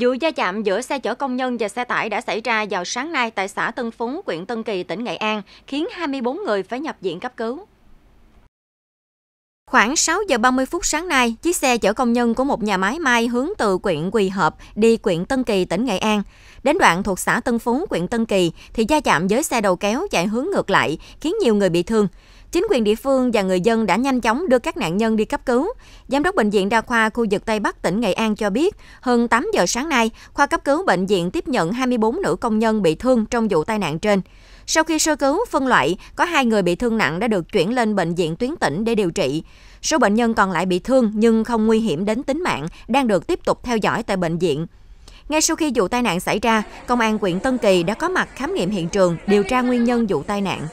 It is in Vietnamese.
Vụ gia chạm giữa xe chở công nhân và xe tải đã xảy ra vào sáng nay tại xã Tân Phú, huyện Tân Kỳ, tỉnh Nghệ An, khiến 24 người phải nhập viện cấp cứu. Khoảng 6 giờ 30 phút sáng nay, chiếc xe chở công nhân của một nhà máy may hướng từ huyện Quỳ Hợp đi huyện Tân Kỳ, tỉnh Nghệ An. Đến đoạn thuộc xã Tân Phú, huyện Tân Kỳ thì gia chạm với xe đầu kéo chạy hướng ngược lại, khiến nhiều người bị thương. Chính quyền địa phương và người dân đã nhanh chóng đưa các nạn nhân đi cấp cứu. Giám đốc Bệnh viện Đa khoa khu vực Tây Bắc tỉnh Nghệ An cho biết, hơn 8 giờ sáng nay, khoa cấp cứu bệnh viện tiếp nhận 24 nữ công nhân bị thương trong vụ tai nạn trên. Sau khi sơ cứu, phân loại, có hai người bị thương nặng đã được chuyển lên bệnh viện tuyến tỉnh để điều trị. Số bệnh nhân còn lại bị thương nhưng không nguy hiểm đến tính mạng đang được tiếp tục theo dõi tại bệnh viện. Ngay sau khi vụ tai nạn xảy ra, Công an huyện Tân Kỳ đã có mặt khám nghiệm hiện trường, điều tra nguyên nhân vụ tai nạn.